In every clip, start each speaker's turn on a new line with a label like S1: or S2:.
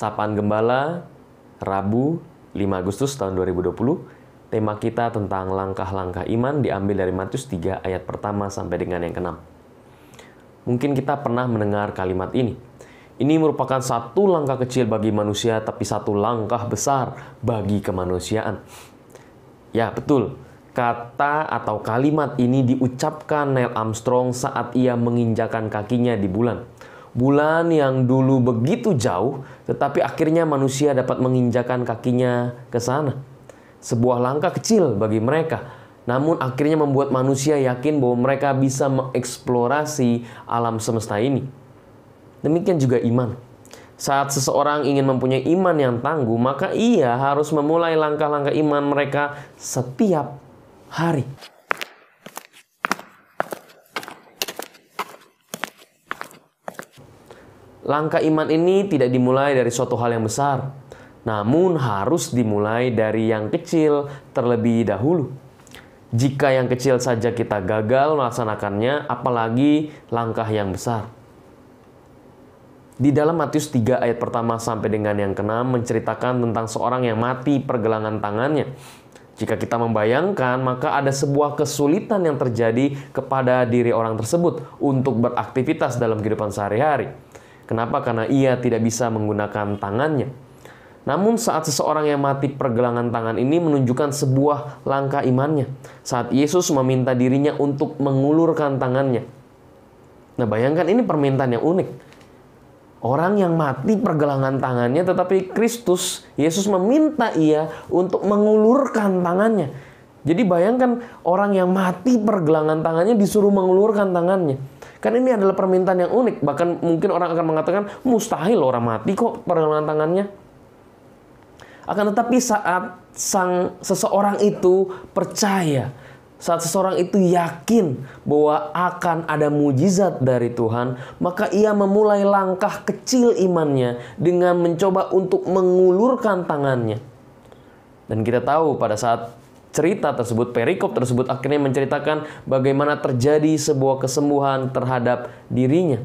S1: Sapaan Gembala, Rabu 5 Agustus tahun 2020. Tema kita tentang langkah-langkah iman diambil dari Matius 3 ayat pertama sampai dengan yang keenam. Mungkin kita pernah mendengar kalimat ini. Ini merupakan satu langkah kecil bagi manusia, tapi satu langkah besar bagi kemanusiaan. Ya, betul. Kata atau kalimat ini diucapkan Neil Armstrong saat ia menginjakan kakinya di bulan bulan yang dulu begitu jauh, tetapi akhirnya manusia dapat menginjakan kakinya ke sana. Sebuah langkah kecil bagi mereka, namun akhirnya membuat manusia yakin bahwa mereka bisa mengeksplorasi alam semesta ini. Demikian juga iman. Saat seseorang ingin mempunyai iman yang tangguh, maka ia harus memulai langkah-langkah iman mereka setiap hari. Langkah iman ini tidak dimulai dari suatu hal yang besar, namun harus dimulai dari yang kecil terlebih dahulu. Jika yang kecil saja kita gagal melaksanakannya, apalagi langkah yang besar. Di dalam Matius 3 ayat pertama sampai dengan yang ke-6 menceritakan tentang seorang yang mati pergelangan tangannya. Jika kita membayangkan, maka ada sebuah kesulitan yang terjadi kepada diri orang tersebut untuk beraktivitas dalam kehidupan sehari-hari Kenapa? Karena ia tidak bisa menggunakan tangannya. Namun saat seseorang yang mati pergelangan tangan ini menunjukkan sebuah langkah imannya. Saat Yesus meminta dirinya untuk mengulurkan tangannya. Nah bayangkan ini permintaan yang unik. Orang yang mati pergelangan tangannya tetapi Kristus, Yesus meminta ia untuk mengulurkan tangannya. Jadi bayangkan orang yang mati pergelangan tangannya disuruh mengulurkan tangannya. Kan ini adalah permintaan yang unik. Bahkan mungkin orang akan mengatakan mustahil orang mati kok pergelangan tangannya. Akan tetapi saat sang seseorang itu percaya, saat seseorang itu yakin bahwa akan ada mujizat dari Tuhan, maka ia memulai langkah kecil imannya dengan mencoba untuk mengulurkan tangannya. Dan kita tahu pada saat cerita tersebut, perikop tersebut akhirnya menceritakan bagaimana terjadi sebuah kesembuhan terhadap dirinya.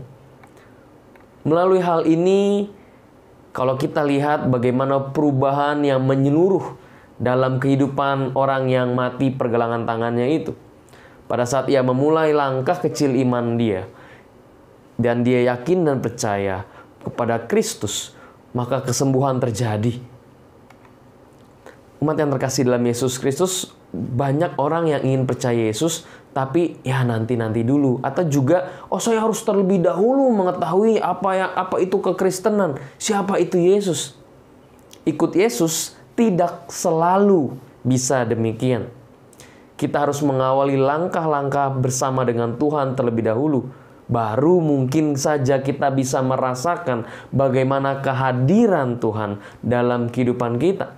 S1: Melalui hal ini, kalau kita lihat bagaimana perubahan yang menyeluruh dalam kehidupan orang yang mati pergelangan tangannya itu. Pada saat ia memulai langkah kecil iman dia, dan dia yakin dan percaya kepada Kristus, maka kesembuhan terjadi umat yang terkasih dalam Yesus Kristus, banyak orang yang ingin percaya Yesus, tapi ya nanti-nanti dulu. Atau juga, oh saya harus terlebih dahulu mengetahui apa yang apa itu kekristenan, siapa itu Yesus. Ikut Yesus tidak selalu bisa demikian. Kita harus mengawali langkah-langkah bersama dengan Tuhan terlebih dahulu. Baru mungkin saja kita bisa merasakan bagaimana kehadiran Tuhan dalam kehidupan kita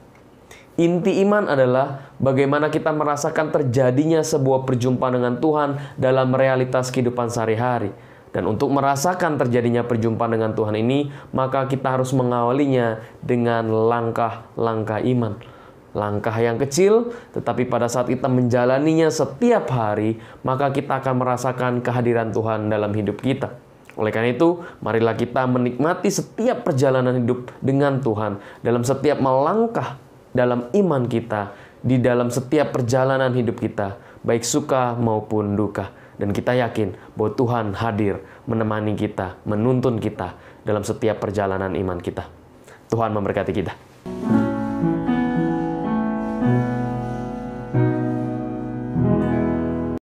S1: Inti iman adalah bagaimana kita merasakan terjadinya sebuah perjumpaan dengan Tuhan dalam realitas kehidupan sehari-hari. Dan untuk merasakan terjadinya perjumpaan dengan Tuhan ini, maka kita harus mengawalinya dengan langkah-langkah iman. Langkah yang kecil, tetapi pada saat kita menjalaninya setiap hari, maka kita akan merasakan kehadiran Tuhan dalam hidup kita. Oleh karena itu, marilah kita menikmati setiap perjalanan hidup dengan Tuhan dalam setiap melangkah dalam iman kita, di dalam setiap perjalanan hidup kita, baik suka maupun duka. Dan kita yakin bahwa Tuhan hadir menemani kita, menuntun kita dalam setiap perjalanan iman kita. Tuhan memberkati kita.